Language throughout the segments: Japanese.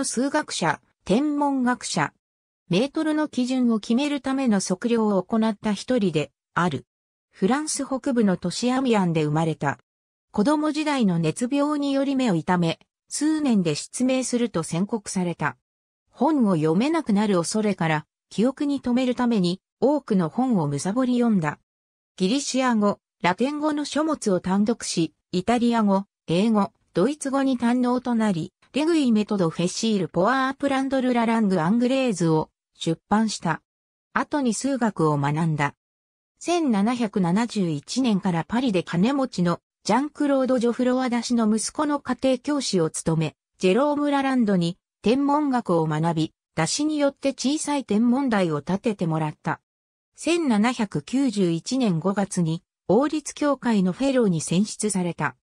の数学者、天文学者、メートルの基準を決めるための測量を行った一人である。フランス北部の都市アミアンで生まれた。子供時代の熱病により目を痛め、数年で失明すると宣告された。本を読めなくなる恐れから、記憶に留めるために多くの本をむさぼり読んだ。ギリシア語、ラテン語の書物を単独し、イタリア語、英語、ドイツ語に堪能となり、レグイメトドフェシールポアープランドルララングアングレーズを出版した。後に数学を学んだ。1771年からパリで金持ちのジャンクロード・ジョフロワダ氏の息子の家庭教師を務め、ジェローム・ラランドに天文学を学び、出しによって小さい天文台を建ててもらった。1791年5月に王立協会のフェローに選出された。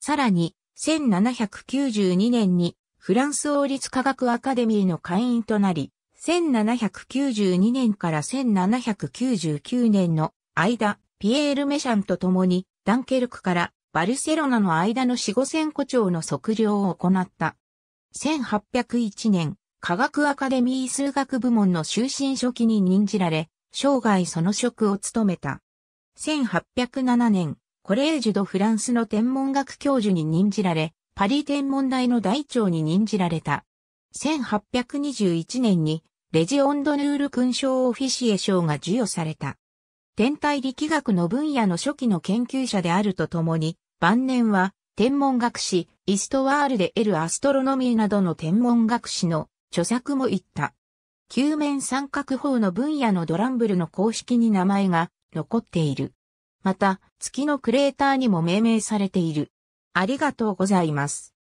さらに、1792年にフランス王立科学アカデミーの会員となり、1792年から1799年の間、ピエール・メシャンと共にダンケルクからバルセロナの間の四五千個町の測量を行った。1801年、科学アカデミー数学部門の終身初期に任じられ、生涯その職を務めた。1807年、コレージュ・ド・フランスの天文学教授に任じられ、パリ天文台の大長に任じられた。1821年に、レジオンド・ヌール勲章オフィシエ賞が授与された。天体力学の分野の初期の研究者であるとともに、晩年は、天文学誌、イストワールでエル・アストロノミーなどの天文学誌の著作も言った。球面三角法の分野のドランブルの公式に名前が残っている。また、月のクレーターにも命名されている。ありがとうございます。